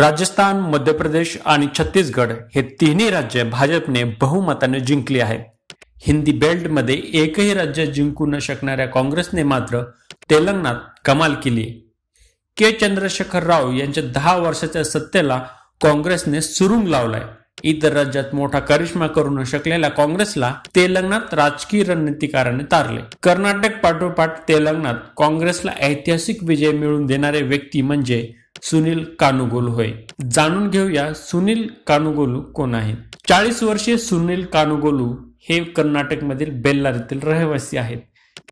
राजस्थान मध्य प्रदेश आणि छत्तीसगड हे तिन्ही राज्य भाजपने बहुमताने जिंकली आहे हिंदी बेल्ट मध्ये एकही राज्य जिंकू न शकणाऱ्या काँग्रेसने मात्र तेलंगणात कमाल केली के चंद्रशेखर राव यांच्या दहा वर्षाच्या सत्तेला काँग्रेसने सुरुंग लावलाय इतर राज्यात मोठा करिश्मा करू न शकलेल्या काँग्रेसला तेलंगणात राजकीय रणनीतीकाराने तारले कर्नाटक पाठोपाठ तेलंगणात काँग्रेसला ऐतिहासिक विजय मिळवून देणारे व्यक्ती म्हणजे सुनील कानुगोल होय जाणून घेऊया सुनील कानुगोलू कोण आहे चाळीस वर्षीय सुनील कानुगोलू हे कर्नाटकमधील बेल्लारीतील रहिवासी आहेत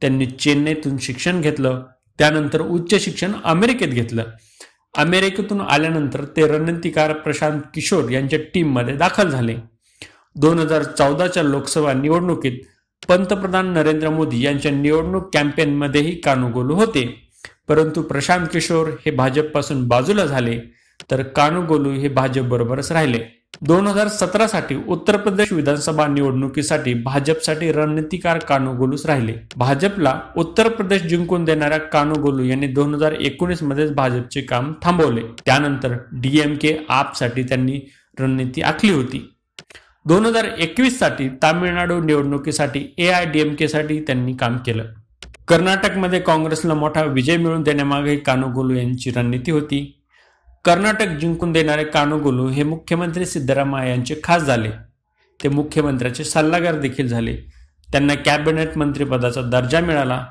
त्यांनी चेन्नईतून शिक्षण घेतलं त्यानंतर उच्च शिक्षण अमेरिकेत घेतलं अमेरिकेतून आल्यानंतर ते रणनीतिकार प्रशांत किशोर यांच्या टीममध्ये दाखल झाले दोन हजार चौदाच्या लोकसभा निवडणुकीत पंतप्रधान नरेंद्र मोदी यांच्या निवडणूक कॅम्पेनमध्येही कानुगोलू होते परंतु प्रशांत किशोर हे भाजपपासून बाजूला झाले तर गोलू हे भाजप बरोबरच राहिले दोन हजार सतरा साठी उत्तर प्रदेश विधानसभा निवडणुकीसाठी भाजपसाठी रणनीतीकार गोलूच राहिले भाजपला उत्तर प्रदेश जिंकून देणाऱ्या कानुगोलू यांनी दोन हजार एकोणीस मध्येच भाजपचे काम थांबवले त्यानंतर डीएमके आपसाठी त्यांनी रणनीती आखली होती दोन हजार एकवीस साठी तामिळनाडू निवडणुकीसाठी ए आय साठी त्यांनी काम केलं कर्नाटकमध्ये काँग्रेसला मोठा विजय मिळवून देण्यामागे कानुगुलू यांची रणनीती होती कर्नाटक जिंकून देणारे कानुगोलू हे मुख्यमंत्री सिद्धरामय्या यांचे खास झाले ते मुख्यमंत्र्याचे सल्लागार देखील झाले त्यांना कॅबिनेट मंत्रीपदाचा दर्जा मिळाला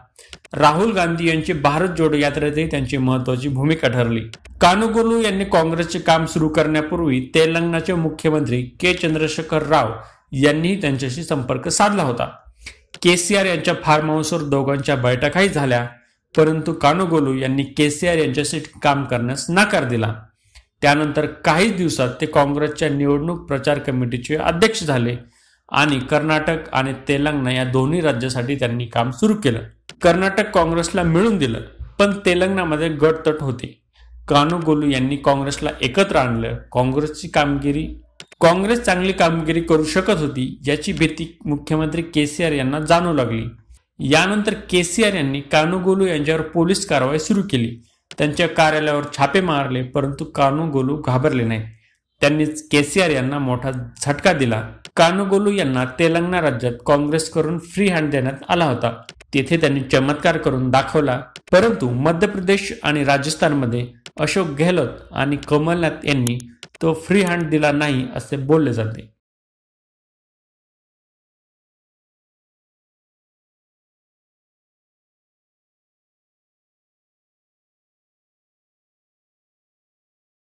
राहुल गांधी यांची भारत जोडो यात्रेतही त्यांची महत्वाची भूमिका ठरली कानुगोलू यांनी काँग्रेसचे काम सुरू करण्यापूर्वी तेलंगणाचे मुख्यमंत्री के चंद्रशेखर राव यांनीही त्यांच्याशी संपर्क साधला होता केसीआर यांच्या फार्म हाऊसवर दोघांच्या बैठकाही झाल्या परंतु कानुगोलू यांनी केसीआर यांच्याशी काम करण्यास नकार दिला त्यानंतर काही दिवसात ते काँग्रेसच्या निवडणूक प्रचार कमिटीचे अध्यक्ष झाले आणि कर्नाटक आणि तेलंगणा या दोन्ही राज्यासाठी त्यांनी काम सुरू केलं कर्नाटक काँग्रेसला मिळून दिलं पण तेलंगणामध्ये गटतट होते कानुगोलू यांनी काँग्रेसला एकत्र आणलं काँग्रेसची कामगिरी काँग्रेस चांगली कामगिरी करू शकत होती याची भीती मुख्यमंत्री के सी आर यांना जाणू लागली यानंतर के सी आर यांनी कानुगोलू यांच्यावर पोलीस कारवाई सुरू केली त्यांच्या कार्यालयावर छापे मारले परंतु गोलू घाबरले नाही त्यांनीच के सी आर यांना मोठा झटका दिला कानुगोलू यांना तेलंगणा राज्यात काँग्रेस करून फ्री हँड देण्यात आला होता तेथे त्यांनी चमत्कार करून दाखवला परंतु मध्य प्रदेश आणि राजस्थानमध्ये अशोक गेहलोत आणि कमलनाथ यांनी तो फ्री हँड दिला नाही असे बोलले जाते